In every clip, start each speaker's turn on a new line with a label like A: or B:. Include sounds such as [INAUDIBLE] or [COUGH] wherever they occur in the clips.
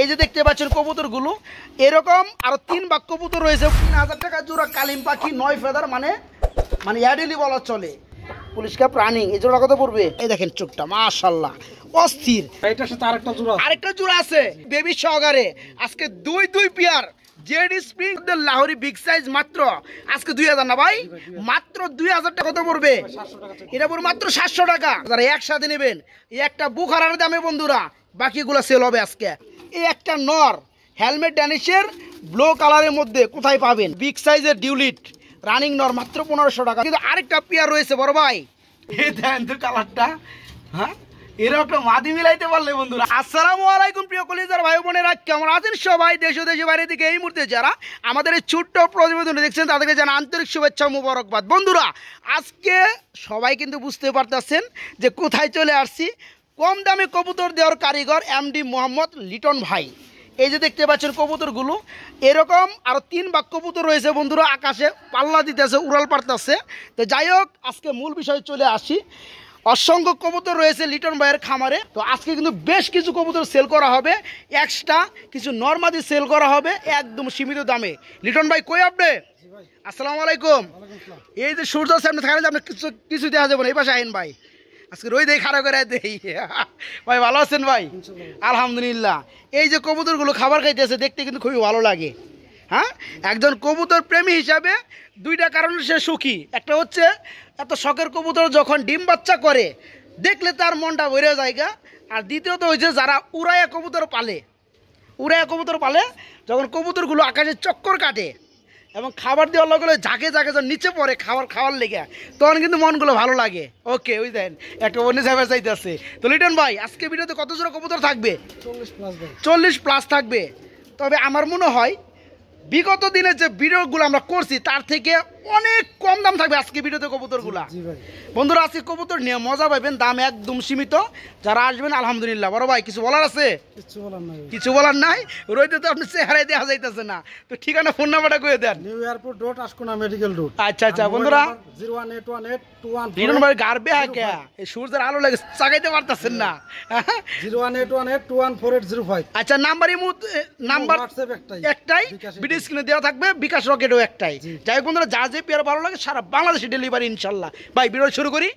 A: এই যে দেখতে পাচ্ছেন কবুতরগুলো এরকম আরো তিন বাক কবুতর রয়েছে তিন হাজার টাকা জোড়া কালিম পাখি নয় ফেদার মানে মানে অ্যাডিলি বলা চলে পুলিশ প্রাণী এই জোড়া কত পড়বে এই দেখেন চোখটা মাশাল্লাহ অস্থির সাথে আরেকটা জোড়া আরেকটা জোড়া আছে বেবি সহকারে আজকে দুই দুই পেয়ার জেড স্প্রিং লাহোরি বিগ সাইজ মাত্র আজকে দুই হাজার না ভাই মাত্র দুই হাজার টাকা তো পড়বে এটা পড়বে মাত্র সাতশো টাকা যারা একসাথে নেবেন একটা বুখারার দামে বন্ধুরা বাকিগুলো সেল হবে আজকে এই একটা নর হেলমেট ড্যানিশের ব্লু কালারের মধ্যে কোথায় পাবেন বিগ সাইজের ডিউলিট রানিং নর মাত্র পনেরোশো টাকা কিন্তু আরেকটা পেয়ার রয়েছে বড় ভাই দেন তো কালারটা হ্যাঁ এরকম মাদি মিলাইতে পারলে বন্ধুরা আসসালামু আলাইকুম প্রিয় কলিজার ভাই বোনেরা কেমন আছেন সবাই দেশ ও দেশে বাইরে থেকে এই মুহূর্তে যারা আমাদের এই ছোট্ট প্রতিবেদন দেখছেন তাদেরকে যেন আন্তরিক শুভেচ্ছা মুবারকবাদ বন্ধুরা আজকে সবাই কিন্তু বুঝতে পারতেছেন যে কোথায় চলে আসছি কম দামে কবুতর দেওয়ার কারিগর এমডি মোহাম্মদ লিটন ভাই এই যে দেখতে পাচ্ছেন কবুতরগুলো এরকম আরও তিন বাক কবুতর রয়েছে বন্ধুরা আকাশে পাল্লা দিতেছে উড়াল পাড়তেছে তো যাই হোক আজকে মূল বিষয়ে চলে আসি অসংখ্য কবুতর রয়েছে লিটন ভাইয়ের খামারে তো আজকে কিন্তু বেশ কিছু কবুতর সেল করা হবে এক্সট্রা কিছু নর্মাদি সেল করা হবে একদম সীমিত দামে লিটন ভাই কই আপনি আসসালামু আলাইকুম এই যে সূর্য সামনে থাকেন আপনি কিছু কিছু দেখা যাবেন এই পাশে আইন ভাই আজকে রই দেই খারাপ করে দেই ভাই ভালো আছেন ভাই আলহামদুলিল্লাহ এই যে কবুতরগুলো খাবার খাইতেছে দেখতে কিন্তু খুবই ভালো লাগে হ্যাঁ একজন কবুতর প্রেমী হিসাবে দুইটা কারণে সে সুখী একটা হচ্ছে এত শখের কবুতর যখন ডিম বাচ্চা করে দেখলে তার মনটা ভরে জায়গা আর দ্বিতীয়ত হয়েছে যারা উড়াইয়া কবুতর পালে উড়াইয়া কবুতর পালে যখন কবুতরগুলো আকাশে চক্কর কাটে এবং খাবার দেওয়ার লগে ঝাঁকে ঝাঁকে যখন নিচে পড়ে খাবার খাওয়ার লেগে তখন কিন্তু মনগুলো ভালো লাগে ওকে ওই দেন একটা অন্য সাহেবের চাইতে আছে তো লিটন ভাই আজকে ভিডিওতে কত জোর কবুতর থাকবে চল্লিশ প্লাস থাকবে তবে আমার মনে হয় বিগত দিনে যে ভিডিওগুলো আমরা করছি তার থেকে অনেক কম দাম থাকবে আজকে ভিডিওতে কবুতরগুলা বন্ধুরা আজকে কবুতর নিয়ে মজা পাইবেন দাম একদম সীমিত যারা আসবেন আলহামদুলিল্লাহ বড় ভাই কিছু বলার আছে কিছু বলার নাই রইতে তো আপনি চেহারায় দেওয়া যাইতেছে না তো ঠিকানা ফোন নাম্বারটা কয়ে দেন new airport dot Ashkona medical road আচ্ছা আচ্ছা বন্ধুরা zero one eight one eight two one তিন নম্বর গার্বে হাকে এই সূর্যের আলো লাগে চাগাইতে পারতাছেন না zero one eight one eight two one four eight zero five আচ্ছা নাম্বারই মুদ নাম্বার একটাই ভিডিও স্ক্রিনে দেওয়া থাকবে বিকাশ রকেটও একটাই যাই হোক বন্ধুরা যা যে পেয়ার ভালো লাগে সারা বাংলাদেশে ডেলিভারি ইনশাল্লাহ ভাই বিরোধ শুরু করি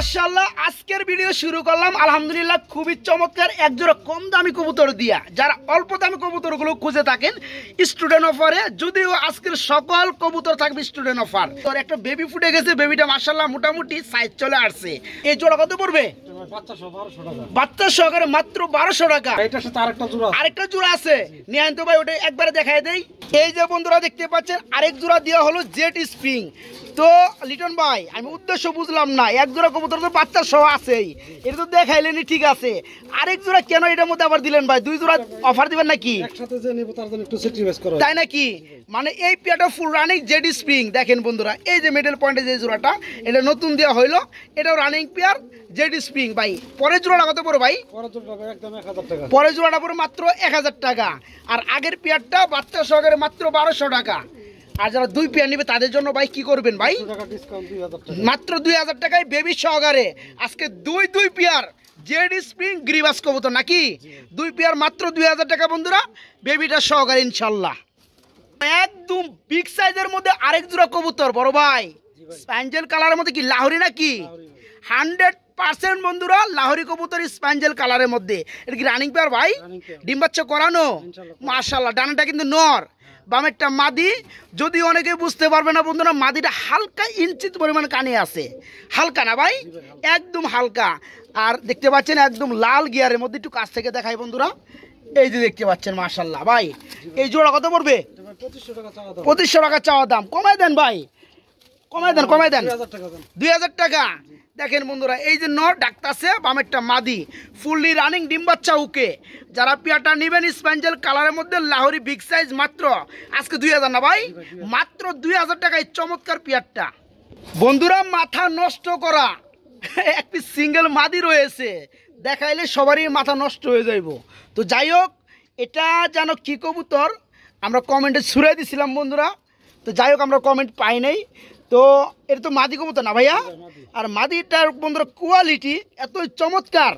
A: মাসাল্লাহ আজকের ভিডিও শুরু করলাম আলহামদুলিল্লাহ খুবই চমৎকার একজোড়া কম দামি কবুতর দিয়া যারা অল্প দামি কবুতরগুলো খুঁজে থাকেন স্টুডেন্ট অফারে যদিও আজকের সকল কবুতর থাকবে স্টুডেন্ট অফার তোর একটা বেবি ফুটে গেছে বেবিটা মাসাল্লাহ মোটামুটি সাইজ চলে আসছে এই জোড়া কত পড়বে আরেক জোড়া দেওয়া হলো জেট স্প্রিং তো লিটন ভাই আমি উদ্দেশ্য বুঝলাম না এক জোড়া কবুতর তো বাচ্চা সহ আছেই এটা তো দেখাইলেনি ঠিক আছে আরেক জোড়া কেন এটার মধ্যে আবার দিলেন ভাই দুই জোড়া অফার দিবেন নাকি তাই নাকি মানে এই পেয়াটা ফুল রানিং জেডি স্প্রিং দেখেন বন্ধুরা এই যে মিডল পয়েন্টে যে জোড়াটা এটা নতুন দেওয়া হইলো এটাও রানিং পেয়ার জেডি স্প্রিং ভাই পরের জোড়াটা লাগাতে পড়ো ভাই পরের জোড়াটা পড়ো মাত্র এক হাজার টাকা আর আগের পেয়ারটা বাচ্চা সহকারে মাত্র বারোশো টাকা আর যারা দুই পেয়ার নেবে তাদের জন্য ভাই কি করবেন ভাই মাত্র দুই হাজার টাকায় বেবি সহকারে আজকে দুই দুই পেয়ার জেড স্প্রিং গ্রিবাস কবুতর নাকি দুই পেয়ার মাত্র দুই হাজার টাকা বন্ধুরা বেবিটা সহকারে ইনশাল্লাহ একদম বিগ সাইজের মধ্যে আরেক জোড়া কবুতর বড় ভাই স্প্যাঞ্জেল কালারের মধ্যে কি লাহরি নাকি হান্ড্রেড পার্সেন্ট বন্ধুরা লাহরি কবুতর স্প্যাঞ্জেল কালারের মধ্যে এটা কি রানিং পেয়ার ভাই ডিম করানো মার্শাল্লাহ ডানাটা কিন্তু নর বামেরটা মাদি যদি অনেকে বুঝতে পারবে না বন্ধুরা মাদিটা হালকা ইঞ্চিত পরিমাণ কানে আছে হালকা না ভাই একদম হালকা আর দেখতে পাচ্ছেন একদম লাল গিয়ারের মধ্যে একটু কাছ থেকে দেখাই বন্ধুরা এই যে দেখতে পাচ্ছেন মাসাল্লাহ ভাই এই জোড়া কত পড়বে পঁচিশশো টাকা চাওয়া দাম কমায় দেন ভাই
B: কমায় দেন কমায় দেন
A: দুই হাজার টাকা দেখেন বন্ধুরা এই জন্য ডাক্তারছে বামেরটা মাদি ফুললি রানিং ডিম বাচ্চা উকে যারা পিয়াটা নেবেন স্পেঞ্জেল কালারের মধ্যে লাহরি বিগ সাইজ মাত্র আজকে দুই হাজার না ভাই মাত্র দুই হাজার টাকায় চমৎকার পেয়ারটা বন্ধুরা মাথা নষ্ট করা একটি সিঙ্গেল মাদি রয়েছে দেখাইলে সবারই মাথা নষ্ট হয়ে যাইব তো যাই হোক এটা যেন কী কবুতর আমরা কমেন্টে ছুড়ে দিছিলাম বন্ধুরা তো যাই হোক আমরা কমেন্ট পাই নাই তো এটা তো মাদি কবুতর না ভাইয়া আর মাদিটার বন্ধুর কোয়ালিটি এতই চমৎকার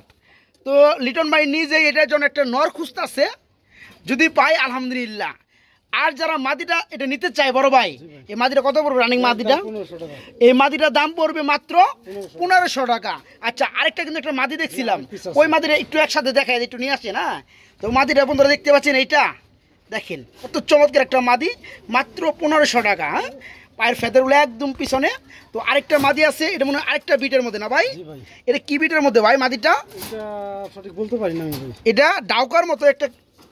A: তো লিটন ভাই নিজে এটার জন্য একটা নর খুঁজতেছে যদি পাই আলহামদুলিল্লাহ আর যারা মাদিটা এটা নিতে চায় বড় ভাই এই মাদিটা কত পড়বে রানিং মাদিটা এই মাদিটার দাম পড়বে মাত্র পনেরোশো টাকা আচ্ছা আরেকটা কিন্তু একটা মাদি দেখছিলাম হ্যাঁ, ওই মাদিটা একটু একসাথে দেখায় একটু নিয়ে আসে না তো মাদিটা বন্ধুরা দেখতে পাচ্ছেন এইটা দেখেন কত চমৎকার একটা মাদি মাত্র পনেরোশো টাকা হ্যাঁ পায়ের ফেদারগুলো একদম পিছনে তো আরেকটা মাদি আছে এটা মনে হয় আরেকটা বিটের মধ্যে না ভাই এটা কি বিটের মধ্যে ভাই মাদিটা সঠিক বলতে পারি না এটা ডাউকার মতো একটা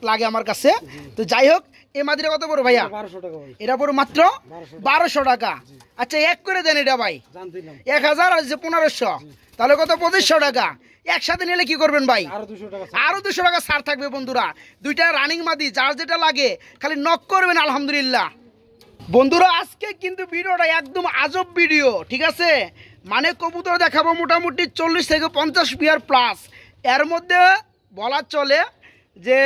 A: লাগে আমার কাছে তো যাই হোক এই মাদিটা কত বড় ভাইয়া এটা বড় মাত্র বারোশো টাকা আচ্ছা এক করে দেন এটা ভাই এক হাজার আর পনেরোশো তাহলে কত পঁচিশশো টাকা একসাথে নিলে কি করবেন ভাই আরো দুশো টাকা সার থাকবে বন্ধুরা দুইটা রানিং মাদি যার যেটা লাগে খালি নক করবেন আলহামদুলিল্লাহ বন্ধুরা আজকে কিন্তু ভিডিওটা একদম আজব ভিডিও ঠিক আছে মানে কবুতর দেখাবো মোটামুটি চল্লিশ থেকে পঞ্চাশ বিয়ার প্লাস এর মধ্যে বলা চলে যে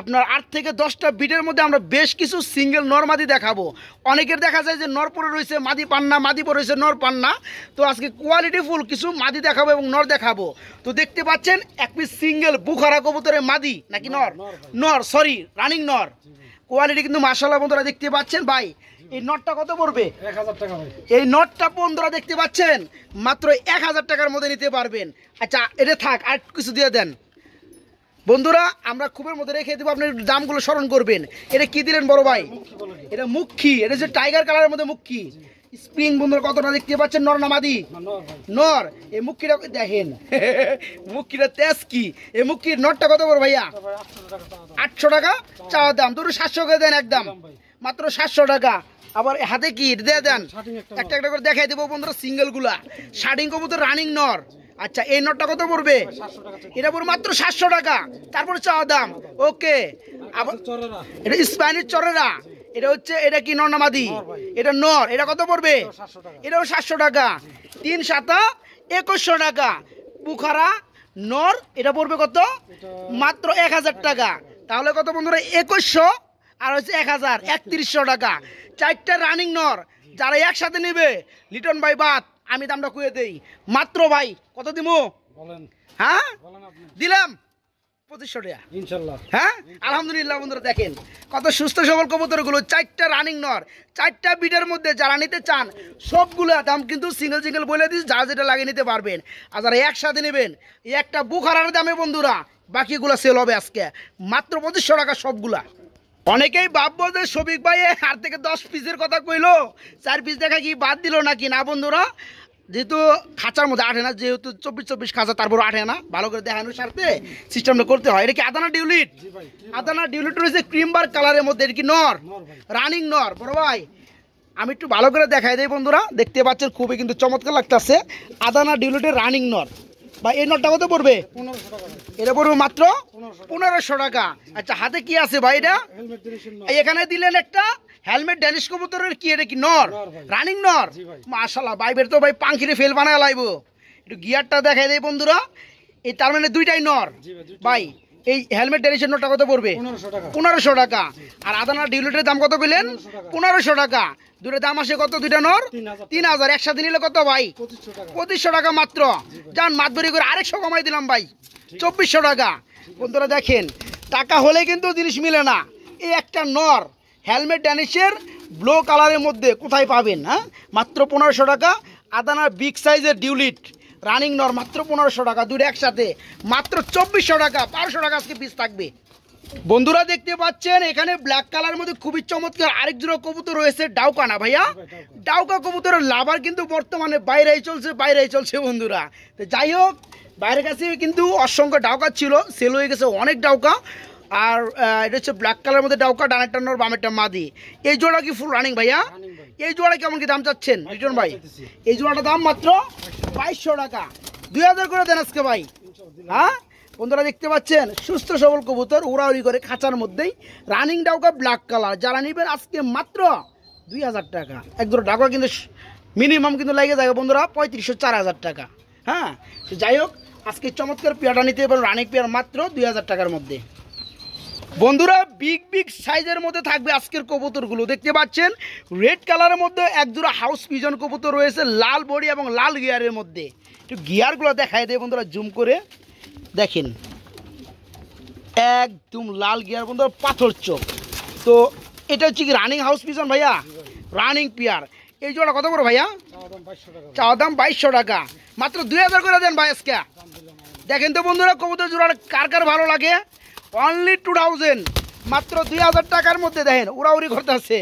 A: আপনার আট থেকে দশটা বিটের মধ্যে আমরা বেশ কিছু সিঙ্গেল নরমাদি দেখাবো অনেকের দেখা যায় যে নরপুরে রয়েছে মাদি পান্না মাদিপুরে রয়েছে নর পান্না তো আজকে কোয়ালিটিফুল কিছু মাদি দেখাবো এবং নর দেখাবো তো দেখতে পাচ্ছেন এক পিস সিঙ্গেল বুখারা কবুতরের মাদি নাকি নর নর সরি রানিং নর কোয়ালিটি কিন্তু মাসাল্লাহ বন্ধুরা দেখতে পাচ্ছেন ভাই এই নটটা কত পড়বে এই নটটা বন্ধুরা দেখতে পাচ্ছেন মাত্র এক হাজার টাকার মধ্যে নিতে পারবেন আচ্ছা এটা থাক আর কিছু দিয়ে দেন বন্ধুরা আমরা খুবের মধ্যে রেখে দেবো আপনি দামগুলো স্মরণ করবেন এটা কি দিলেন বড় ভাই এটা মুখ্যী এটা হচ্ছে টাইগার কালারের মধ্যে মুখ্যী স্প্রিং বন্ধুরা কতটা দেখতে পাচ্ছেন নর নর এই মুখিটা দেখেন [LAUGHS] মুখিটা তেজ কি এই মুখির নরটা কত বড় ভাইয়া আটশো টাকা চাওয়ার দাম দুটো সাতশো করে দেন একদম মাত্র সাতশো টাকা আবার হাতে কি দে দেন একটা একটা করে দেখাই দেবো বন্ধুরা সিঙ্গেলগুলা শার্টিং কবুতর রানিং নর আচ্ছা এই নটটা কত পড়বে এটা পড়বে মাত্র সাতশো টাকা তারপরে চাওয়া দাম ওকে আবার এটা স্পাইনের চরেরা এটা হচ্ছে এটা কি নর্নামাদি এটা নর এটা কত পড়বে এটাও সাতশো টাকা তিন সাতা একুশশো টাকা পুখারা নর এটা পড়বে কত মাত্র এক হাজার টাকা তাহলে কত বন্ধুরা একুশশো আর হচ্ছে এক হাজার একত্রিশশো টাকা চারটা রানিং নর যারা একসাথে নেবে লিটন ভাই বাদ আমি দামটা কুয়ে দেই মাত্র ভাই কত দিব হ্যাঁ দিলাম হ্যাঁ আলহামদুলিল্লাহ বন্ধুরা দেখেন কত সুস্থ সবল রানিং মধ্যে যারা নিতে চান সবগুলো কিন্তু সিঙ্গেল সিঙ্গেল বলে দিস যেটা লাগিয়ে নিতে পারবেন নেবেন একটা বন্ধুরা বাকিগুলো সেল হবে আজকে মাত্র পঁচিশশো টাকা সবগুলা অনেকেই ভাববো যে শফিক ভাই হার থেকে দশ পিসের কথা কইলো চার পিস দেখা কি বাদ দিল নাকি না বন্ধুরা যেহেতু খাঁচার মধ্যে আঠে না যেহেতু চব্বিশ চব্বিশ খাঁচা তারপর আঠে না ভালো করে দেখানোর স্বার্থে সিস্টেমটা করতে হয় এটা কি আদানা ডিউলিট আদানা ডিউলিট রয়েছে বার কালারের মধ্যে এটা কি নর রানিং নর বড় ভাই আমি একটু ভালো করে দেখাই দেয় বন্ধুরা দেখতে পাচ্ছেন খুবই কিন্তু চমৎকার লাগতেছে আদানা ডিউলিটের রানিং নর বা এই নটটা কত পড়বে এটা পড়বে মাত্র পনেরোশো টাকা আচ্ছা হাতে কি আছে ভাই এটা এখানে দিলেন একটা হেলমেট ড্যানিশ কবুতরের কি এটা কি নর রানিং নর মাশাল্লাহ বাইবের তো ভাই পাঙ্খিরে ফেল বানায় লাইবো একটু গিয়ারটা দেখাই দেয় বন্ধুরা এই তার মানে দুইটাই নর ভাই এই হেলমেট ডেলিশের নোটটা কত পড়বে পনেরোশো টাকা আর আদানা ডিউলেটের দাম কত বললেন পনেরোশো টাকা দুটো দাম আসে কত দুইটা নর তিন হাজার একসাথে নিলে কত ভাই পঁচিশশো টাকা মাত্র যান মাতবরি করে আরেকশো কমাই দিলাম ভাই চব্বিশশো টাকা বন্ধুরা দেখেন টাকা হলে কিন্তু জিনিস মিলে না এই একটা নর হেলমেট ড্যানিশের ব্লো কালারের মধ্যে কোথায় পাবেন হ্যাঁ মাত্র পনেরোশো টাকা আদানার বিগ সাইজের ডিউলিট রানিং নর মাত্র পনেরোশো টাকা দুটো একসাথে মাত্র চব্বিশশো টাকা বারোশো টাকা আজকে পিস থাকবে বন্ধুরা দেখতে পাচ্ছেন এখানে ব্ল্যাক কালার মধ্যে খুবই চমৎকার আরেক জোড়া কবুতর রয়েছে ডাউকা না ভাইয়া ডাউকা কবুতরের লাভার কিন্তু বর্তমানে বাইরেই চলছে বাইরেই চলছে বন্ধুরা তো যাই হোক বাইরের কাছে কিন্তু অসংখ্য ডাউকা ছিল সেল হয়ে গেছে অনেক ডাউকা আর এটা হচ্ছে ব্ল্যাক কালার মধ্যে ডাউকা ডানেরটা নর মা মাদি এই জোড়া কি ফুল রানিং ভাইয়া এই জোড়া কেমন কি দাম চাচ্ছেন রিটন ভাই এই জোড়াটা দাম মাত্র বাইশশো টাকা দুই হাজার করে দেন আজকে ভাই হ্যাঁ বন্ধুরা দেখতে পাচ্ছেন সুস্থ সবল কবুতর উড়াউড়ি করে খাঁচার মধ্যেই রানিং ডাউকা ব্ল্যাক কালার যারা নেবেন আজকে মাত্র দুই হাজার টাকা একদম ডাকা কিন্তু মিনিমাম কিন্তু লাগে যাবে বন্ধুরা পঁয়ত্রিশশো চার হাজার টাকা হ্যাঁ যাই হোক আজকে চমৎকার পেয়ারটা নিতে পারেন রানিং পেয়ার মাত্র দুই হাজার টাকার মধ্যে বন্ধুরা বিগ বিগ সাইজের মধ্যে থাকবে আজকের কবুতরগুলো দেখতে পাচ্ছেন রেড কালারের মধ্যে একজোড়া হাউস পিজন কবুতর রয়েছে লাল বডি এবং লাল গিয়ারের মধ্যে একটু গিয়ারগুলো দেখায় দেয় বন্ধুরা জুম করে দেখেন একদম লাল গিয়ার বন্ধুরা পাথর চোখ তো এটা হচ্ছে কি রানিং হাউস পিজন ভাইয়া রানিং পিয়ার এই জোড়া কত করে ভাইয়া চাওয়া দাম বাইশশো টাকা মাত্র দুই হাজার করে দেন ভাই আজকে দেখেন তো বন্ধুরা কবুতর জোড়া কার কার ভালো লাগে অনলি টু থাউজেন্ড মাত্র দুই হাজার টাকার মধ্যে দেখেন উড়াউড়ি আছে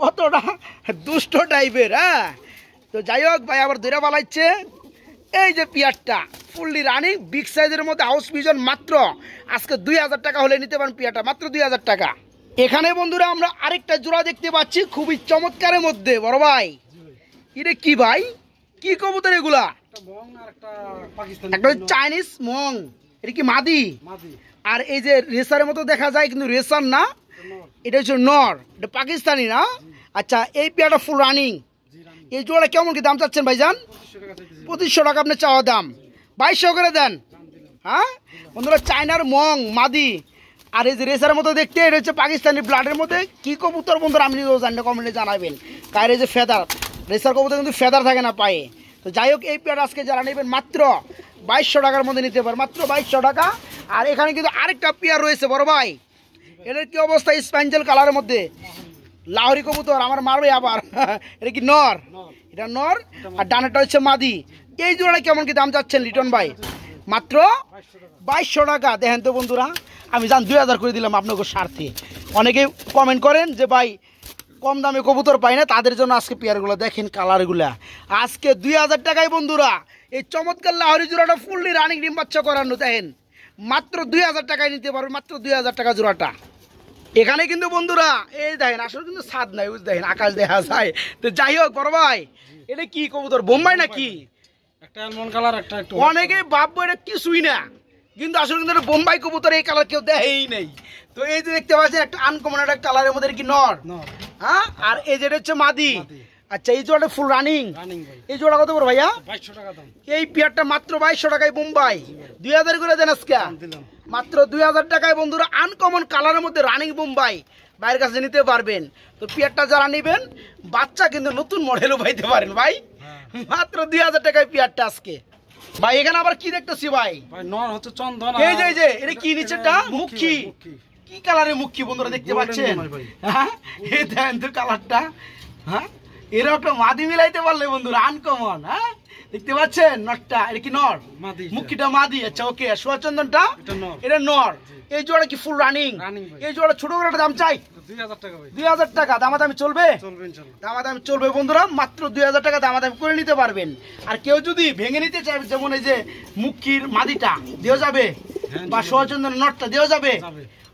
A: কতটা দুষ্ট টাইপের হ্যাঁ তো যাই হোক ভাই আবার দূরে বালাইছে এই যে পিয়ারটা ফুললি রানিং বিগ সাইজের মধ্যে হাউস ভিজন মাত্র আজকে দুই হাজার টাকা হলে নিতে পারেন পিয়ারটা মাত্র দুই হাজার টাকা এখানে বন্ধুরা আমরা আরেকটা জোড়া দেখতে পাচ্ছি খুবই চমৎকারের মধ্যে বড় ভাই এটা কি ভাই কি কবুতর এগুলা একটা চাইনিজ মং এটা কি মাদি আর এই যে রেসারের মতো দেখা যায় কিন্তু রেসার না এটা হচ্ছে নর এটা পাকিস্তানি না আচ্ছা এই পেয়ারটা ফুল রানিং এই জোড়া কেমন কি দাম চাচ্ছেন ভাইজান পঁচিশশো টাকা আপনি চাওয়া দাম বাইশশো করে দেন হ্যাঁ বন্ধুরা চায়নার মং মাদি আর এই যে রেসার মতো দেখতে এটা হচ্ছে পাকিস্তানি ব্লাডের মধ্যে কী কবুতর বন্ধুরা আপনি জানেন কমেন্টে জানাবেন কার এই যে ফেদার রেসার কবুতর কিন্তু ফেদার থাকে না পায়ে তো যাই হোক এই পেয়ার আজকে যারা নেবেন মাত্র বাইশশো টাকার মধ্যে নিতে পারে মাত্র বাইশশো টাকা আর এখানে কিন্তু আরেকটা পেয়ার রয়েছে বড় ভাই এটার কি অবস্থা স্পাঞ্জেল কালারের মধ্যে লাহরি কবুতর আমার মারবে আবার [LAUGHS] এটা কি নর এটা নর আর ডানাটা হচ্ছে মাদি এই জোড়াটা কেমন কি দাম যাচ্ছেন লিটন ভাই মাত্র বাইশশো টাকা দেখেন তো বন্ধুরা আমি জান দুই হাজার করে দিলাম আপনাকে স্বার্থে অনেকে কমেন্ট করেন যে ভাই কম দামে কবুতর পাই না তাদের জন্য আজকে পেয়ারগুলো দেখেন কালারগুলা আজকে দুই হাজার টাকায় বন্ধুরা এই চমৎকার লাহরি জোড়াটা ফুললি রানিং ডিম বাচ্চা করানো দেখেন মাত্র দুই হাজার টাকায় নিতে পারবে মাত্র দুই হাজার টাকা জোড়াটা এখানে কিন্তু বন্ধুরা এই দেখেন আসলে কিন্তু স্বাদ নাই বুঝ দেখেন আকাশ দেখা যায় তো যাই হোক বড় ভাই এটা কি কবুতর বোম্বাই নাকি অনেকেই ভাববো এটা কিছুই না কিন্তু আসলে কিন্তু বোম্বাই কবুতর এই কালার কেউ দেখেই নেই তো এই যে দেখতে পাচ্ছেন একটা আনকমন একটা কালারের মধ্যে কি নর হ্যাঁ আর এই যেটা হচ্ছে মাদি আচ্ছা এই জোড়াটা ফুল রানিং এই জোড়া কত করে ভাইয়া এই পেয়ারটা মাত্র বাইশশো টাকায় বোম্বাই দুই হাজার করে দেন আজকে মাত্র দুই হাজার টাকায় বন্ধুরা আনকমন কালারের মধ্যে রানিং বোম্বাই বাইরের কাছে নিতে পারবেন তো পেয়ারটা যারা নেবেন বাচ্চা কিন্তু নতুন মডেলও পাইতে পারেন ভাই হ্যাঁ। মাত্র দুই হাজার টাকায় পেয়ারটা আজকে ভাই এখানে আবার কি দেখতেছি ভাই হচ্ছে চন্দন এই যে এটা কি নিচেটা মুখী কি কালারের মুখী বন্ধুরা দেখতে পাচ্ছেন হ্যাঁ এই তো কালারটা হ্যাঁ এরকম মাদি মিলাইতে পারলে বন্ধুরা আনকমন হ্যাঁ দেখতে পাচ্ছেন নটটা এটা কি নর মুখিটা মাদি আচ্ছা ওকে সুভাষচন্দনটা এটা নর এই জোড়া কি ফুল রানিং এই জোড়া ছোট করে দাম চাই দুই হাজার টাকা দামাদামি চলবে দামাদামি চলবে বন্ধুরা মাত্র দুই হাজার টাকা দামাদামি করে নিতে পারবেন আর কেউ যদি ভেঙে নিতে চায় যেমন এই যে মুখির মাদিটা দেওয়া যাবে হ্যাঁ, বা সুভাষচন্দন নটটা দেওয়া যাবে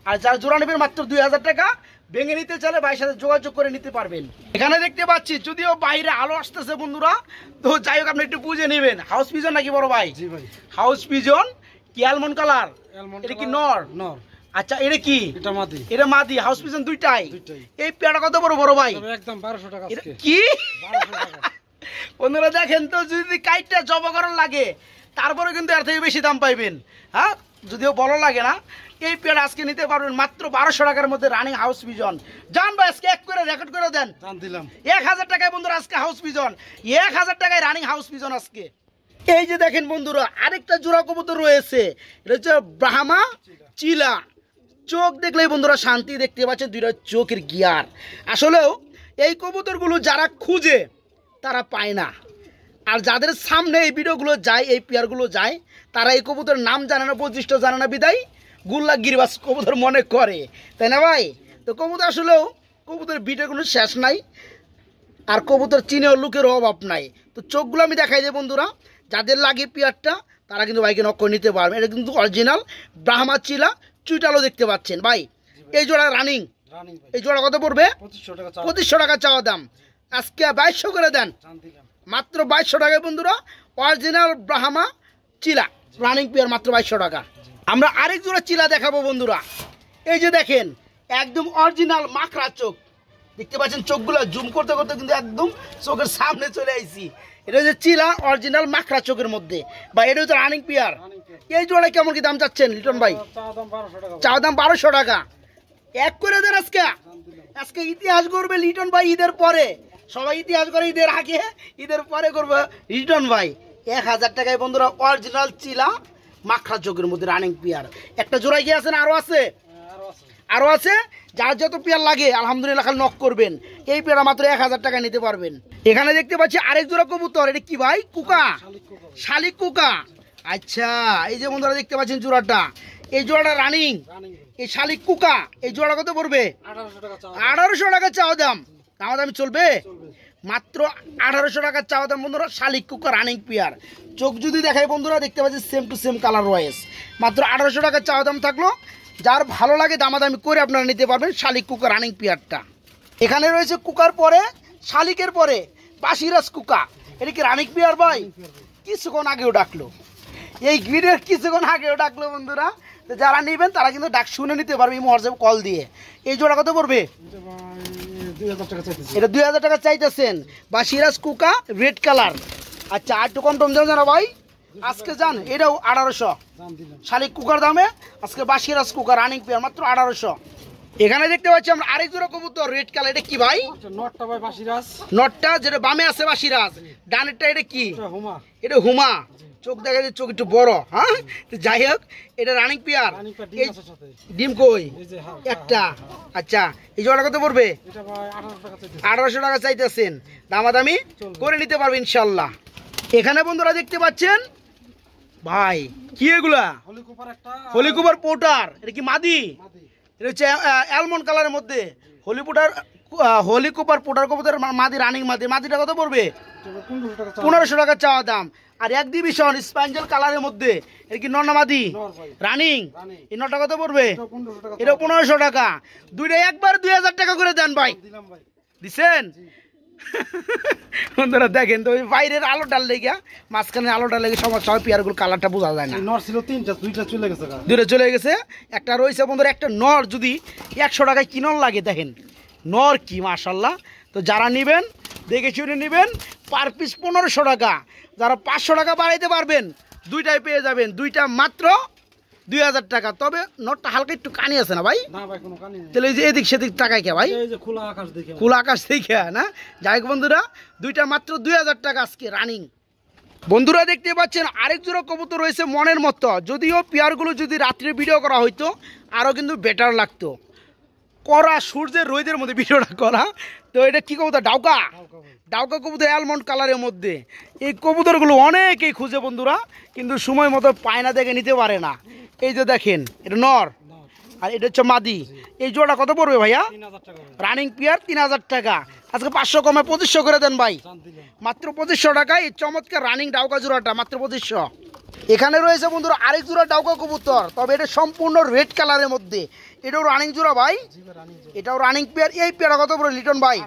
A: আর যারা জোড়া নেবেন মাত্র দুই হাজার টাকা ভেঙে নিতে চাইলে ভাইয়ের সাথে যোগাযোগ করে নিতে পারবেন এখানে দেখতে পাচ্ছি যদিও বাইরে আলো আসতেছে বন্ধুরা তো যাই হোক আপনি একটু বুঝে নেবেন হাউস পিজন নাকি বড় ভাই জি ভাই হাউস পিজন কি অ্যালমন কালার এটা কি নর নর আচ্ছা এটা কি এটা মাদি এটা মাদি হাউস পিজন দুইটাই এই পেয়ারা কত বড় বড় ভাই একদম টাকা কি [LAUGHS] বন্ধুরা দেখেন তো যদি কাইটটা জব করার লাগে তারপরে কিন্তু এর থেকে বেশি দাম পাইবেন হ্যাঁ যদিও বলো লাগে না এই পেয়ার আজকে নিতে পারবেন মাত্র বারোশো টাকার মধ্যে রানিং হাউস ভিজন জানবো আজকে এক করে রেকর্ড করে দেন দিলাম এক হাজার টাকায় বন্ধুরা আজকে হাউস ভিজন এক হাজার টাকায় রানিং হাউস ভিজন আজকে এই যে দেখেন বন্ধুরা আরেকটা জোড়া কবুতর রয়েছে এটা হচ্ছে ব্রাহ্মা চিলা চোখ দেখলেই বন্ধুরা শান্তি দেখতে পাচ্ছেন দুইটা চোখের গিয়ার আসলেও এই কবুতরগুলো যারা খুঁজে তারা পায় না আর যাদের সামনে এই ভিডিওগুলো যায় এই পেয়ারগুলো যায় তারা এই কবুতরের নাম জানে না বৈশিষ্ট্য জানে না বিদায় গুল্লা গিরিবাস কবুতর মনে করে তাই না ভাই তো কবুতর আসলেও কবুতর বিটের কোনো শেষ নাই আর কবুতর চিনেও লোকের অভাব নাই তো চোখগুলো আমি দেখাই দেয় বন্ধুরা যাদের লাগে পিয়ারটা তারা কিন্তু ভাইকে নক্ষ নিতে পারবে এটা কিন্তু অরিজিনাল ব্রাহ্মা চিলা চুইটালো দেখতে পাচ্ছেন ভাই এই জোড়া রানিং এই জোড়া কত পড়বে পঁচিশশো টাকা চাওয়া দাম আজকে বাইশশো করে দেন মাত্র বাইশশো টাকায় বন্ধুরা অরিজিনাল ব্রাহ্মা চিলা রানিং পিয়ার মাত্র বাইশশো টাকা আমরা আরেক জোড়া চিলা দেখাবো বন্ধুরা এই যে দেখেন একদম অরিজিনাল মাখরা চোখ দেখতে পাচ্ছেন চোখগুলো জুম করতে করতে কিন্তু একদম চোখের সামনে চলে আইছি এটা হচ্ছে চিলা অরিজিনাল মাখরা চোখের মধ্যে বা এটা হচ্ছে রানিং পিয়ার এই জোড়া কেমন কি দাম চাচ্ছেন লিটন ভাই চা দাম বারোশো টাকা এক করে দেন আজকে আজকে ইতিহাস করবে লিটন ভাই ঈদের পরে সবাই ইতিহাস করে ঈদের আগে ঈদের পরে করবে লিটন ভাই এক হাজার টাকায় বন্ধুরা অরিজিনাল চিলা মাখরা যোগের মধ্যে রানিং পেয়ার একটা জোড়ায় গিয়ে আছেন আরও আছে আরও আছে যার যত পেয়ার লাগে আলহামদুলিল্লাহ খালি নক করবেন এই পেয়ারা মাত্র এক হাজার টাকা নিতে পারবেন এখানে দেখতে পাচ্ছি আরেক জোড়া কবুতর এটা কি ভাই কুকা শালিক কুকা আচ্ছা এই যে বন্ধুরা দেখতে পাচ্ছেন জোড়াটা এই জোড়াটা রানিং এই শালিক কুকা এই জোড়াটা কত পড়বে আঠারোশো টাকা চাওয়া দাম চাওয়া দামি চলবে মাত্র আঠারোশো টাকার চাওয়া দাম বন্ধুরা শালিক কুকার রানিং পেয়ার চোখ যদি দেখায় বন্ধুরা দেখতে পাচ্ছি সেম টু সেম কালার রয়েস মাত্র আঠারোশো টাকার চাওয়া দাম থাকলো যার ভালো লাগে দামাদামি করে আপনারা নিতে পারবেন শালিক কুকার রানিং পেয়ারটা এখানে রয়েছে কুকার পরে শালিকের পরে পাশিরাস কুকা এটা কি রানিক পেয়ার ভাই কিছুক্ষণ আগেও ডাকলো এই গ্রিডের কিছুক্ষণ আগেও ডাকলো বন্ধুরা যারা নেবেন তারা কিন্তু ডাক শুনে নিতে পারবে এই মহার্জে কল দিয়ে এই জোড়া কত পড়বে এটা দুই হাজার টাকা চাইতেছেন বা সিরাজ কুকা রেড কালার আচ্ছা আর একটু কম টম দেবেন জানা ভাই আজকে যান এটাও আঠারোশো শালিক কুকার দামে আজকে বাসিরাজ কুকার রানিং পেয়ার মাত্র আঠারোশো এখানে দেখতে পাচ্ছি আমরা আরেক জোড়া কবুতর রেড কালার এটা কি ভাই আচ্ছা, নটটা ভাই বাসিরাজ নটটা যেটা বামে আছে বাসিরাজ ডানেরটা এটা কি এটা হুমা চোখ দেখা যায় চোখ একটু বড় হ্যাঁ যাই হোক এটা রানিং পিয়ার ডিম কই হ্যাঁ, একটা হ্যাঁ। আচ্ছা এই জোড়া কত পড়বে আঠারোশো টাকা চাইতেছেন দামি করে নিতে পারবে ইনশাল্লাহ এখানে বন্ধুরা দেখতে পাচ্ছেন ভাই কি এগুলা হলিকুপার পোটার এটা কি মাদি এটা হচ্ছে অ্যালমন্ড কালারের মধ্যে হলিপুটার হলিকুপার পোটার কবুতর মাদি রানিং মাদি মাদিটা কত পড়বে পনেরোশো টাকা চাওয়া দাম আর এক ডিভিশন স্পাঞ্জেল কালারের মধ্যে এটা কি নর্নামাদি রানিং এই নটা কত পড়বে এটা পনেরোশো টাকা দুইটা একবার দুই হাজার টাকা করে দেন ভাই দিছেন বন্ধুরা দেখেন তো ওই বাইরের ডাল লেগে মাঝখানে ডাল লেগে সমস্যা হয় পেয়ারগুলো কালারটা বোঝা যায় না নর ছিল তিনটা দুইটা চলে গেছে দুইটা চলে গেছে একটা রয়েছে বন্ধুরা একটা নর যদি একশো টাকায় কিনন লাগে দেখেন নর কি মাশাল্লাহ তো যারা নেবেন দেখে শুনে নেবেন পার পিস পনেরোশো টাকা যারা পাঁচশো টাকা বাড়াইতে পারবেন দুইটাই পেয়ে যাবেন দুইটা মাত্র দুই হাজার টাকা তবে নটটা হালকা একটু কানি আছে না ভাই তাহলে এই যে এদিক সেদিক টাকায় কে ভাই খোলা আকাশ দেখে খোলা আকাশ দেখে না যাই বন্ধুরা দুইটা মাত্র দুই হাজার টাকা আজকে রানিং বন্ধুরা দেখতে পাচ্ছেন আরেক জোড়া কবুতর রয়েছে মনের মতো যদিও পেয়ারগুলো যদি রাত্রে ভিডিও করা হইতো আরও কিন্তু বেটার লাগতো করা সূর্যের রোদের মধ্যে ভিডিওটা করা তো এটা কী কবুতর ডাউকা ডাউকা কবুতর অ্যালমন্ড কালারের মধ্যে এই কবুতরগুলো অনেকেই খুঁজে বন্ধুরা কিন্তু সময় মতো পায়না দেখে নিতে পারে না এই যে দেখেন এটা নর আর এটা হচ্ছে মাদি এই জোড়া কত পড়বে ভাইয়া রানিং পিয়ার তিন হাজার টাকা আজকে পাঁচশো কমে পঁচিশশো করে দেন ভাই মাত্র পঁচিশশো টাকা এই চমৎকার রানিং ডাউকা জোড়াটা মাত্র পঁচিশশো এখানে রয়েছে বন্ধুরা আরেক জোড়া ডাউকা কবুতর তবে এটা সম্পূর্ণ রেড কালারের মধ্যে এটাও রানিং জোড়া ভাই এটাও রানিং পেয়ার এই পেয়ারা কত পড়ে লিটন ভাই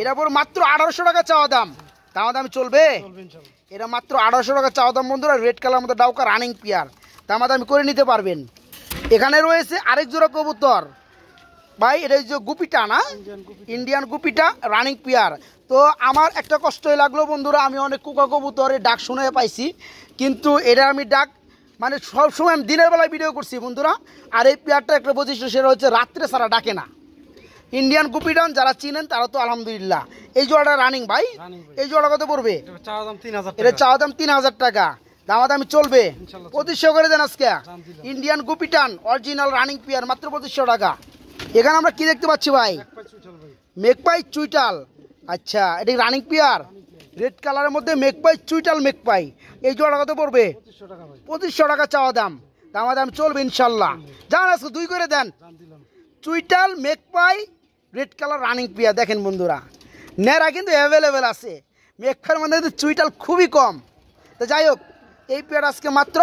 A: এটা পড়ে মাত্র আঠারোশো টাকা চাওয়া দাম তাও দাম চলবে এটা মাত্র আঠারোশো টাকা চাওয়া দাম বন্ধুরা রেড কালার মতো ডাউকা রানিং পেয়ার তার মধ্যে আমি করে নিতে পারবেন এখানে রয়েছে আরেক জোড়া কবুতর ভাই এটা যে গুপিটা না ইন্ডিয়ান গুপিটা রানিং পেয়ার তো আমার একটা কষ্টই লাগলো বন্ধুরা আমি অনেক কুকা কবুতরের ডাক শুনে পাইছি কিন্তু এটা আমি ডাক মানে সবসময় আমি দিনের বেলায় ভিডিও করছি বন্ধুরা আর এই পেয়ারটা একটা বৈশিষ্ট্য সেটা হচ্ছে রাত্রে সারা ডাকে না ইন্ডিয়ান কুপিডন যারা চিনেন তারা তো আলহামদুলিল্লাহ এই জোড়াটা রানিং ভাই এই জোড়া কত পড়বে এটা চাওয়া দাম তিন হাজার টাকা দামাদামি চলবে পঁচিশশো করে দেন আজকে ইন্ডিয়ান গুপিটান অরিজিনাল রানিং পিয়ার মাত্র পঁচিশশো টাকা এখানে আমরা কি দেখতে পাচ্ছি ভাই মেকপাই চুইটাল আচ্ছা এটি রানিং পিয়ার রেড কালারের মধ্যে মেকপাই চুইটাল মেকপাই এই জোড়া কত পড়বে পঁচিশশো টাকা চাওয়া দাম দামা দাম চলবে ইনশাল্লাহ যান আজকে দুই করে দেন চুইটাল মেকপাই রেড কালার রানিং পিয়া দেখেন বন্ধুরা নেরা কিন্তু অ্যাভেলেবেল আছে মেঘফার মধ্যে কিন্তু চুইটাল খুবই কম তো যাই হোক এই পেয়ার আজকে মাত্র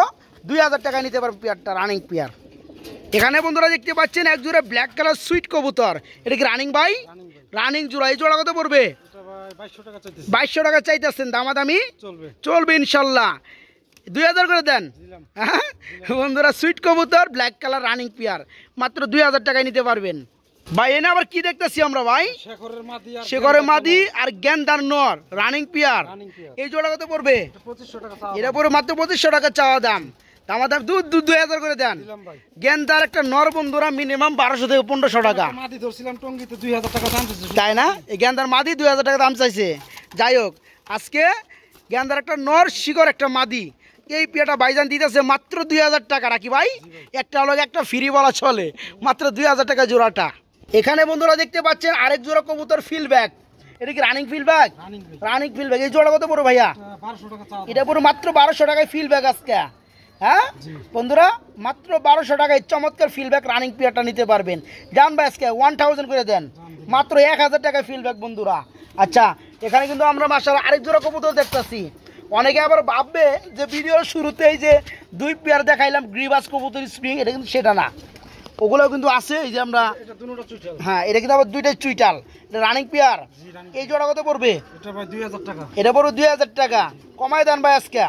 A: দুই হাজার টাকায় নিতে পারবে পেয়ারটা রানিং পেয়ার এখানে বন্ধুরা দেখতে পাচ্ছেন এক জোড়া ব্ল্যাক কালার সুইট কবুতর এটা কি রানিং ভাই রানিং জোড়া এই জোড়া কত পড়বে বাইশশো টাকা চাইতেছেন দামাদামি চলবে ইনশাল্লাহ দুই হাজার করে দেন হ্যাঁ? বন্ধুরা সুইট কবুতর ব্ল্যাক কালার রানিং পিয়ার মাত্র দুই হাজার টাকায় নিতে পারবেন ভাই এনে আবার কি দেখতেছি আমরা ভাই শেখরের মাদি আর জ্ঞানদার নর রানিং পিয়ার এই জোড়া কত পড়বে এটা পড়বে মাত্র পঁচিশশো টাকা চাওয়া দাম দুধ দুধ দুই হাজার করে দেন একটা নর বন্ধুরা মিনিমাম বারোশো থেকে পনেরোশো টাকা দুই হাজার টাকা দাম না এই মাদি দুই হাজার টাকা দাম চাইছে যাই হোক আজকে একটা নর শিকড় একটা মাদি এই পেটা বাইজান দিতেছে মাত্র দুই হাজার টাকা রাখি ভাই একটা হলো একটা ফ্রি বলা চলে মাত্র দুই হাজার টাকা জোড়াটা এখানে বন্ধুরা দেখতে পাচ্ছেন আরেক জোড়া কবুতর ফিল ব্যাগ এটা কি রানিং ফিল ব্যাগ রানিং ফিল ব্যাগ এই জোড়া কত বড় ভাইয়া এটা পুরো মাত্র বারোশো টাকায় ফিল ব্যাগ আজকে হ্যাঁ বন্ধুরা মাত্র বারোশো টাকায় চমৎকার ফিলব্যাক রানিং পিয়ারটা নিতে পারবেন যান বা আজকে ওয়ান থাউজেন্ড করে দেন মাত্র এক হাজার টাকায় ফিলব্যাক বন্ধুরা আচ্ছা এখানে কিন্তু আমরা মাসার আরেক জোড়া কবুতর দেখতেছি অনেকে আবার ভাববে যে ভিডিওর শুরুতেই যে দুই পেয়ার দেখাইলাম গ্রিবাস কবুতর স্প্রিং এটা কিন্তু সেটা না ওগুলোও কিন্তু আছে এই যে আমরা হ্যাঁ এটা কিন্তু আবার দুইটাই চুইটাল এটা রানিং পেয়ার এই জোড়া কত পড়বে এটা পড়বে দুই হাজার টাকা কমায় দেন ভাই আজকে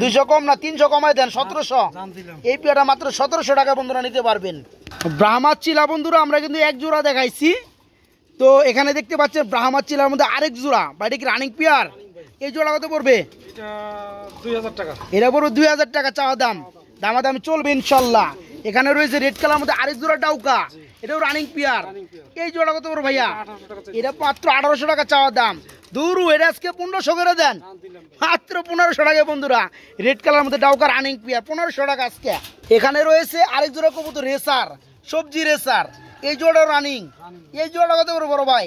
A: দুইশো কম না তিনশো কমায় দেন সতেরোশো এই মাত্র সতেরোশো টাকা বন্ধুরা নিতে পারবেন ব্রাহ্মার চিলা বন্ধুরা আমরা কিন্তু এক জোড়া দেখাইছি তো এখানে দেখতে ব্রাহ্মার চিলার মধ্যে আরেক জোড়া বাড়ি কি রানিং এই জোড়া কত পড়বে এটা পড়বে দুই হাজার টাকা দাম দামাদামি চলবে ইনশাল্লাহ এখানে রয়েছে রেড কালার মধ্যে আরেক জোড়া ডাউকা এটাও রানিং পিয়ার এই জোড়া কত পড়বে ভাইয়া এটা মাত্র আঠারোশো টাকা চাওয়ার দাম দূরু এটা আজকে পনেরোশো করে দেন মাত্র পনেরোশো টাকা বন্ধুরা রেড কালার মধ্যে ডাউকা রানিং পিয়ার পনেরোশো টাকা আজকে এখানে রয়েছে আরেক জোড়া কবুতর রেসার সবজি রেসার এই জোড়া রানিং এই জোড়া কত করে বড় ভাই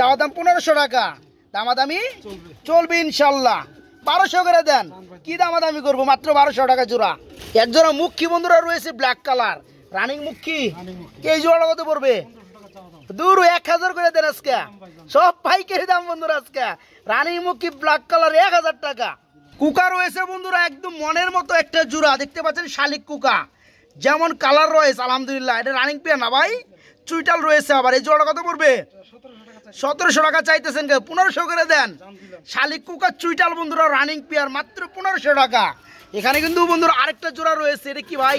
A: চাওয়া দাম পনেরোশো টাকা দামাদামি চলবে ইনশাল্লাহ বারোশো করে দেন কি দামাদামি করবো মাত্র বারোশো টাকা জোড়া এক জোড়া মুখী বন্ধুরা রয়েছে ব্ল্যাক কালার রানিং মুখী এই জোড়া কত পড়বে দূর এক হাজার করে দেন আজকে সব পাইকারি দাম বন্ধুরা আজকে রানীমুখী ব্ল্যাক কালার এক হাজার টাকা কুকা রয়েছে বন্ধুরা একদম মনের মতো একটা জোড়া দেখতে পাচ্ছেন শালিক কুকা যেমন কালার রয়েছে আলহামদুলিল্লাহ এটা রানিং পেয়ে না ভাই চুইটাল রয়েছে আবার এই জোড়া কত পড়বে সতেরোশো টাকা চাইতেছেন পনেরোশো করে দেন শালিক কুকার চুইটাল বন্ধুরা রানিং পেয়ার মাত্র পনেরোশো টাকা এখানে কিন্তু বন্ধুর আরেকটা জোড়া রয়েছে এটা কি ভাই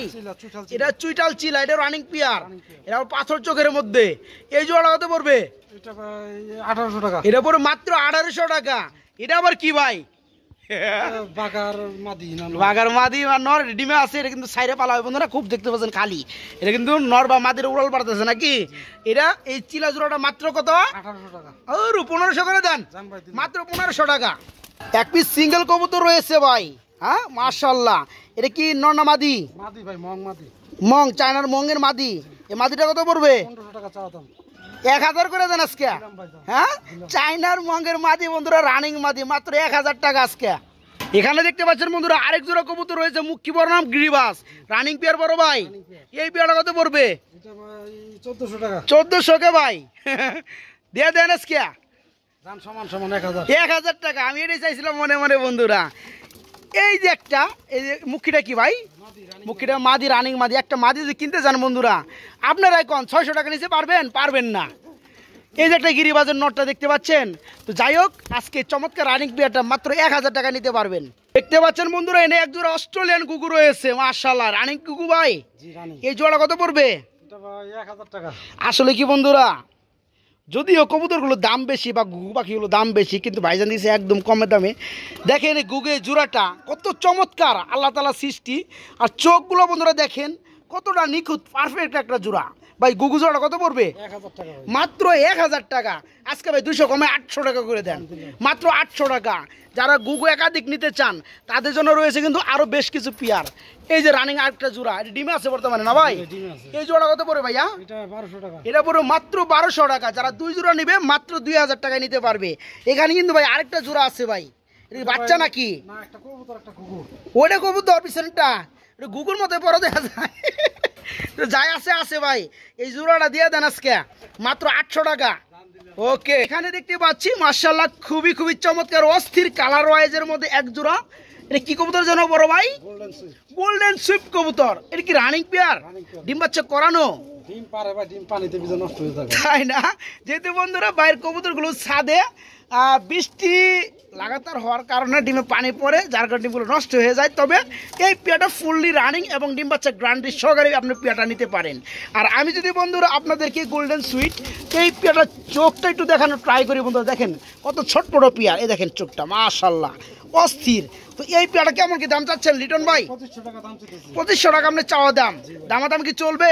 A: এটা চুইটাল চিলা এটা রানিং পিয়ার এটা পাথর চোখের মধ্যে এই জোড়া হতে পড়বে এটা পরে মাত্র আঠারোশো টাকা এটা আবার কি ভাই মাদি বা নর আছে এটা কিন্তু পালা হয় বন্ধুরা খুব দেখতে পাচ্ছেন খালি এটা কিন্তু নর বা মাদির উড়াল নাকি এটা এই চিলা জোড়াটা মাত্র কত দেন মাত্র পনেরোশো টাকা এক পিস সিঙ্গেল কবুতর রয়েছে ভাই হ্যাঁ মার্শাল্লাহ এটা কি মাদি মং চায়নার মঙ্গের মাদি এই মাদিটা কত পড়বে এক হাজার করে হ্যাঁ চায়নার মঙ্গের মাদি বন্ধুরা রানিং মাদি মাত্র এক হাজার টাকা এখানে দেখতে পাচ্ছেন বন্ধুরা আরেক জোড়া কবুতর রয়েছে মুক্তি বড় নাম গিরিবাস রানিং পেয়ার বড় ভাই এই পেয়ারটা কত পড়বে চোদ্দশো কে ভাই দিয়ে দেন এক হাজার টাকা আমি এটাই চাইছিলাম মনে মনে বন্ধুরা এই যে একটা এই যে মুখিটা কি ভাই মুখিটা মাদি রানিং মাদি একটা মাদি যদি কিনতে চান বন্ধুরা আপনারা এখন ছয়শো টাকা নিচে পারবেন পারবেন না এই যে একটা গিরিবাজের নটটা দেখতে পাচ্ছেন তো যাই হোক আজকে চমৎকার রানিং বিয়ারটা মাত্র এক হাজার টাকা নিতে পারবেন দেখতে পাচ্ছেন বন্ধুরা এনে এক অস্ট্রেলিয়ান কুকুর রয়েছে মার্শাল্লাহ রানিং কুকু ভাই এই জোড়া কত পড়বে আসলে কি বন্ধুরা যদিও কবুতরগুলো দাম বেশি বা গুগু পাখিগুলো দাম বেশি কিন্তু ভাইজান দিয়েছে একদম কমে দামে দেখেন এই গুগে জোড়াটা কত চমৎকার আল্লাহ তালা সৃষ্টি আর চোখগুলো বন্ধুরা দেখেন কতটা নিখুঁত পারফেক্ট একটা জোড়া ভাই গুগু জোড়া কত পড়বে মাত্র এক হাজার টাকা আজকে ভাই দুশো কমে আটশো টাকা করে দেন মাত্র আটশো টাকা যারা গুগু একাধিক নিতে চান তাদের জন্য রয়েছে কিন্তু আরও বেশ কিছু পিয়ার এই যে রানিং আরেকটা জোড়া এটা ডিমে আছে বর্তমানে না ভাই এই জোড়া কত পড়বে ভাইয়া এটা পড়বে মাত্র বারোশো টাকা যারা দুই জোড়া নিবে মাত্র দুই হাজার টাকায় নিতে পারবে এখানে কিন্তু ভাই আরেকটা জোড়া আছে ভাই বাচ্চা নাকি ওটা কবুতর পিছনটা গুগুর মতো পরে দেখা যায় যাই আছে আছে ভাই এই জোড়াটা দিয়ে দেন আজকে মাত্র আটশো টাকা ওকে এখানে দেখতে পাচ্ছি মার্শাল্লাহ খুবই খুবই চমৎকার অস্থির কালার ওয়াইজের মধ্যে এক জোড়া এটা কি কবুতর জানো বড় ভাই গোল্ডেন সুইপ কবুতর এটা কি রানিং পেয়ার ডিম বাচ্চা করানো তাই না যেহেতু বন্ধুরা বাইরের গুলো ছাদে বৃষ্টি লাগাতার হওয়ার কারণে ডিমে পানি পড়ে যার কারণে ডিমগুলো নষ্ট হয়ে যায় তবে এই পেয়াটা ফুললি রানিং এবং ডিম বাচ্চা গ্রান্ডি সহকারে আপনি পেয়াটা নিতে পারেন আর আমি যদি বন্ধুরা আপনাদেরকে গোল্ডেন সুইট এই পেয়াটার চোখটা একটু দেখানো ট্রাই করি বন্ধুরা দেখেন কত ছোট্ট পেয়ার এই দেখেন চোখটা মাশাল্লাহ অস্থির তো এই পেয়ারা কেমন কি দাম চাচ্ছেন লিটন ভাই পঁচিশশো টাকা আপনি চাওয়া দাম দামা দাম কি চলবে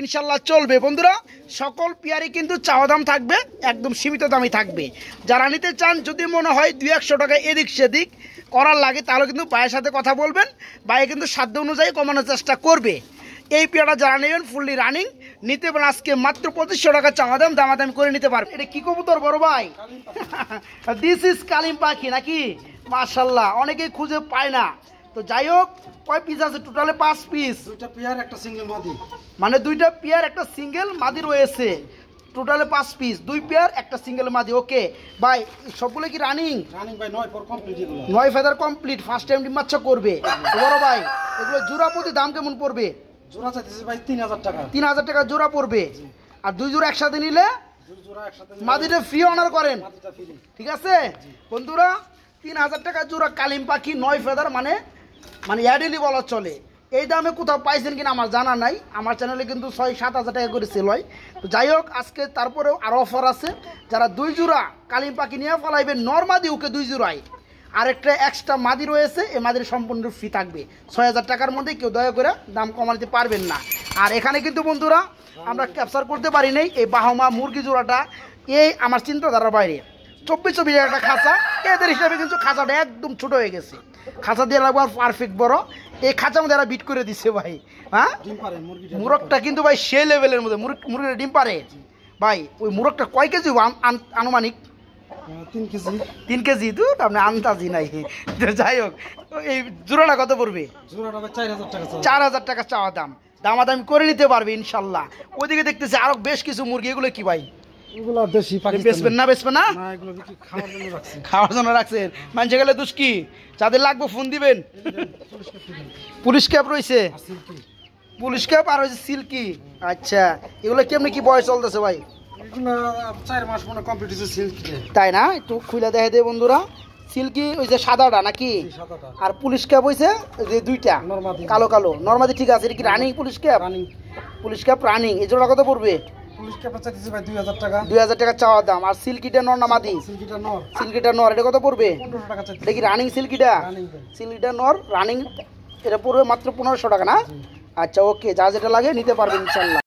A: ইনশাল্লাহ চলবে বন্ধুরা সকল পেয়ারই কিন্তু চাওয়া দাম থাকবে একদম সীমিত দামই থাকবে যারা নিতে চান যদি মনে হয় দুই একশো টাকা এদিক সেদিক করার লাগে তাহলে কিন্তু ভাইয়ের সাথে কথা বলবেন ভাইয়ে কিন্তু সাধ্য অনুযায়ী কমানোর চেষ্টা করবে এই পেয়ারা যারা নেবেন ফুললি রানিং নিতে পারেন আজকে মাত্র পঁচিশশো টাকা চাওয়া দাম দামি করে নিতে পারবেন এটা কি কবুতর বড় ভাই দিস ইজ [LAUGHS] কালিম পাখি নাকি মাশাল্লাহ অনেকেই খুঁজে পায় না তো যাই হোক কয় পিস আছে টোটালে পাঁচ পিস দুইটা পেয়ার একটা সিঙ্গেল মাদি মানে দুইটা পেয়ার একটা সিঙ্গেল মাদি রয়েছে টোটালে পাঁচ পিস দুই পেয়ার একটা সিঙ্গেল মাদি ওকে ভাই সবগুলো কি রানিং রানিং ভাই নয় পর কমপ্লিট নয় ফেদার কমপ্লিট ফার্স্ট টাইম ডিম্বাচ্ছা করবে বড় ভাই এগুলো জোড়া প্রতি দাম কেমন পড়বে জোড়া চাইতেছে ভাই তিন হাজার টাকা তিন হাজার টাকা জোড়া পড়বে আর দুই জোড়া একসাথে নিলে মাদিটা ফ্রি অনার করেন ঠিক আছে বন্ধুরা তিন হাজার টাকা জোড়া কালিম পাখি নয় ফেদার মানে মানে অ্যাডেলি বলা চলে এই দামে কোথাও পাইছেন কিনা আমার জানা নাই আমার চ্যানেলে কিন্তু ছয় সাত হাজার টাকা করে সেল তো যাই হোক আজকে তারপরেও আরও অফার আছে যারা দুই জোড়া কালিম পাখি নিয়ে ফলাইবে নর্মাদি ওকে দুই জোড়ায় আরেকটা এক্সট্রা মাদি রয়েছে এ মাদির সম্পূর্ণ ফি থাকবে ছয় হাজার টাকার মধ্যে কেউ দয়া করে দাম কমাতে পারবেন না আর এখানে কিন্তু বন্ধুরা আমরা ক্যাপচার করতে পারি নাই এই বাহমা মুরগি জোড়াটা এই আমার চিন্তাধারার বাইরে চব্বিশ চব্বিশ একটা খাঁচা এদের হিসাবে কিন্তু খাঁচাটা একদম ছোট হয়ে গেছে খাঁচা দিয়ে লাগবো পারফেক্ট বড় এই খাঁচা মধ্যে এরা বিট করে দিছে ভাই হ্যাঁ মুরগটা কিন্তু ভাই সে লেভেলের মধ্যে মুরগিটা ডিম পারে ভাই ওই মুরগটা কয় কেজি আনুমানিক তিন কেজি তিন কেজি আপনি আন্দাজি নাই যাই হোক এই জোড়াটা কত পড়বে চার হাজার টাকা চাওয়া দাম দামাদামি করে নিতে পারবে ইনশাল্লাহ ওইদিকে দেখতেছি আরো বেশ কিছু মুরগি এগুলো কি ভাই [LAUGHS] গেলে লাগবে ফোন দিবেন পুলিশ ক্যাপ পুলিশ ক্যাপ আর সিল্কি আচ্ছা এগুলো কেমনি কি বয়স চলতেছে ভাই তাই না একটু খুলে দেখা দে বন্ধুরা সিল্কি ওই যে সাদাটা নাকি আর পুলিশ ক্যাপ হয়েছে যে দুইটা কালো কালো নর্মাদি ঠিক আছে এটা কি রানিং হ্যাঁ, police cap police cap running এই জন্য কত পড়বে টাকা দাম আর সিল্কিটা নর সিল্কিটা নর এটা কত পড়বে দেখি রানিং সিল্কিটা সিল্কিটা নর রানিং এটা পড়বে মাত্র টাকা না আচ্ছা ওকে যা যেটা লাগে নিতে পারবেন ইনশাল্লাহ